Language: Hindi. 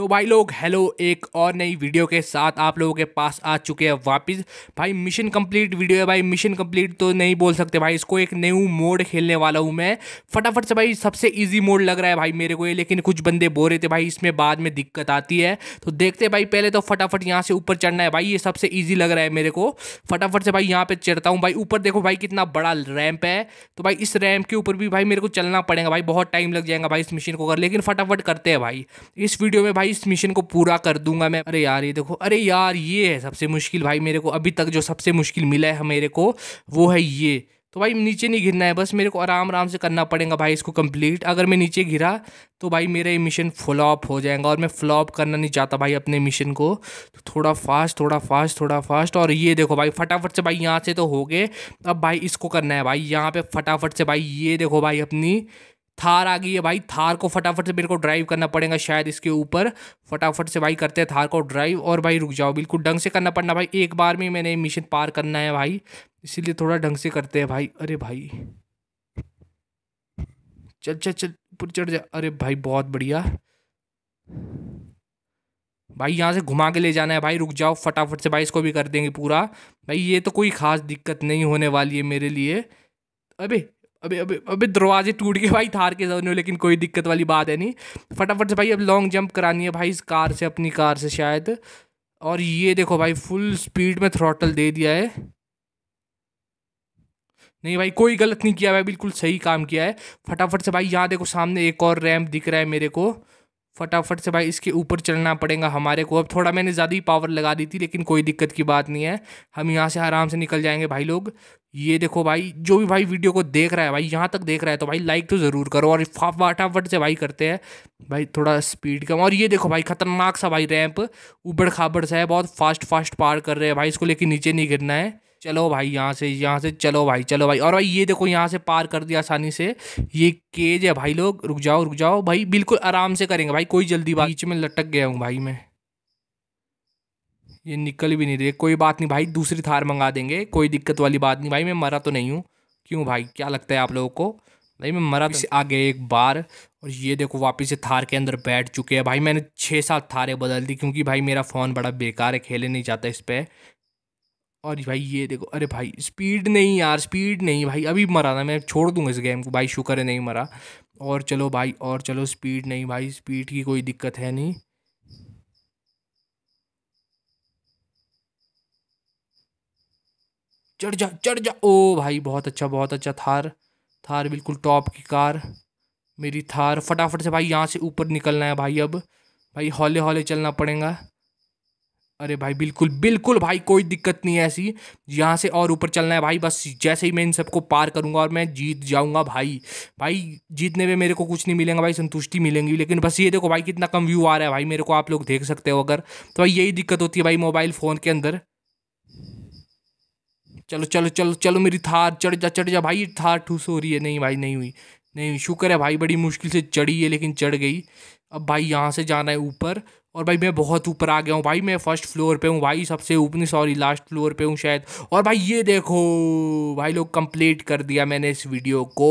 तो भाई लोग हेलो एक और नई वीडियो के साथ आप लोगों के पास आ चुके हैं वापस भाई मिशन कंप्लीट वीडियो है भाई मिशन कंप्लीट तो नहीं बोल सकते भाई इसको एक न्यू मोड खेलने वाला हूँ मैं फटाफट से भाई सबसे इजी मोड लग रहा है भाई मेरे को ये लेकिन कुछ बंदे बो रहे थे भाई इसमें बाद में दिक्कत आती है तो देखते भाई पहले तो फटाफट यहाँ से ऊपर चढ़ना है भाई ये सबसे ईजी लग रहा है मेरे को फटाफट से भाई यहाँ पर चढ़ता हूँ भाई ऊपर देखो भाई कितना बड़ा रैम्प है तो भाई इस रैम्प के ऊपर भी भाई मेरे को चलना पड़ेगा भाई बहुत टाइम लग जाएगा भाई इस मशीन को अगर लेकिन फटाफट करते हैं भाई इस वीडियो में भाई इस मिशन को पूरा कर दूंगा मैं अरे यार ये देखो अरे यार ये है सबसे मुश्किल भाई मेरे को अभी तक जो सबसे मुश्किल मिला है मेरे को वो है ये तो भाई नीचे नहीं घिरना है बस मेरे को आराम आराम से करना पड़ेगा भाई इसको कंप्लीट अगर मैं नीचे घिरा तो भाई मेरा ये मिशन फ्लॉप हो जाएगा और मैं फ्लॉप करना नहीं चाहता भाई अपने मिशन को तो थोड़ा फास्ट थोड़ा फास्ट थोड़ा फास्ट और ये देखो भाई फटाफट से भाई यहाँ से तो हो गए अब भाई इसको करना है भाई यहाँ पे फटाफट से भाई ये देखो भाई अपनी थार आ गई है भाई थार को फटाफट से मेरे को ड्राइव करना पड़ेगा शायद इसके ऊपर फटाफट से भाई करते हैं थार को ड्राइव और भाई रुक जाओ बिल्कुल ढंग से करना पड़ना भाई एक बार में मैंने मिशन पार करना है भाई इसीलिए थोड़ा ढंग से करते हैं भाई अरे भाई चल चल चल ऊपर चढ़ जा अरे भाई बहुत बढ़िया भाई यहाँ से घुमा के ले जाना है भाई रुक जाओ फटाफट से भाई इसको भी कर देंगे पूरा भाई ये तो कोई ख़ास दिक्कत नहीं होने वाली है मेरे लिए अबे अभी अभी अभी दरवाजे टूट गए भाई थार के जरूर लेकिन कोई दिक्कत वाली बात है नहीं फटाफट से भाई अब लॉन्ग जंप करानी है भाई इस कार से अपनी कार से शायद और ये देखो भाई फुल स्पीड में थ्रॉटल दे दिया है नहीं भाई कोई गलत नहीं किया भाई बिल्कुल सही काम किया है फटाफट से भाई यहाँ देखो सामने एक और रैम्प दिख रहा है मेरे को फटाफट से भाई इसके ऊपर चलना पड़ेगा हमारे को अब थोड़ा मैंने ज़्यादा ही पावर लगा दी थी लेकिन कोई दिक्कत की बात नहीं है हम यहाँ से आराम से निकल जाएंगे भाई लोग ये देखो भाई जो भी भाई वीडियो को देख रहा है भाई यहाँ तक देख रहा है तो भाई लाइक तो ज़रूर करो और फटाफट से भाई करते हैं भाई थोड़ा स्पीड कम और ये देखो भाई खतरनाक सा भाई रैंप उबड़ खाबड़ सा है बहुत फास्ट फास्ट पार कर रहे हैं भाई इसको लेके नीचे नहीं गिरना है चलो भाई यहाँ से यहाँ से चलो भाई चलो भाई और भाई ये देखो यहाँ से पार कर दिया आसानी से ये केज है भाई लोग रुक जाओ रुक जाओ भाई बिल्कुल आराम से करेंगे भाई कोई जल्दी बीच में लटक गया हूँ भाई मैं ये निकल भी नहीं रही कोई बात नहीं भाई दूसरी थार मंगा देंगे कोई दिक्कत वाली बात नहीं भाई मैं मरा तो नहीं हूँ क्यों भाई क्या लगता है आप लोगों को भाई मैं मरा से आ गए एक बार और ये देखो वापस से थार के अंदर बैठ चुके हैं भाई मैंने छः सात थारें बदल दी क्योंकि भाई मेरा फ़ोन बड़ा बेकार है खेले नहीं जाता इस पर और भाई ये देखो अरे भाई स्पीड नहीं यार स्पीड नहीं भाई अभी मरा ना मैं छोड़ दूंगा इस गेम को भाई शुक्र है नहीं मरा और चलो भाई और चलो स्पीड नहीं भाई स्पीड की कोई दिक्कत है नहीं चढ़ जा चढ़ जा ओ भाई बहुत अच्छा बहुत अच्छा थार थार बिल्कुल टॉप की कार मेरी थार फटाफट से भाई यहाँ से ऊपर निकलना है भाई अब भाई हौले हौले चलना पड़ेगा अरे भाई बिल्कुल बिल्कुल भाई कोई दिक्कत नहीं है ऐसी यहाँ से और ऊपर चलना है भाई बस जैसे ही मैं इन सबको पार करूँगा और मैं जीत जाऊँगा भाई भाई जीतने में मेरे को कुछ नहीं मिलेगा भाई संतुष्टि मिलेंगी लेकिन बस ये देखो भाई कितना कम व्यू आ रहा है भाई मेरे को आप लोग देख सकते हो अगर तो भाई यही दिक्कत होती है भाई मोबाइल फ़ोन के अंदर चलो चलो चलो चलो मेरी थार चढ़ जा चढ़ जा भाई थार ठूस हो रही है नहीं भाई नहीं हुई नहीं शुक्र है भाई बड़ी मुश्किल से चढ़ी है लेकिन चढ़ गई अब भाई यहाँ से जाना है ऊपर और भाई मैं बहुत ऊपर आ गया हूँ भाई मैं फर्स्ट फ्लोर पे हूँ भाई सबसे ऊपर सॉरी लास्ट फ्लोर पे हूँ शायद और भाई ये देखो भाई लोग कंप्लीट कर दिया मैंने इस वीडियो को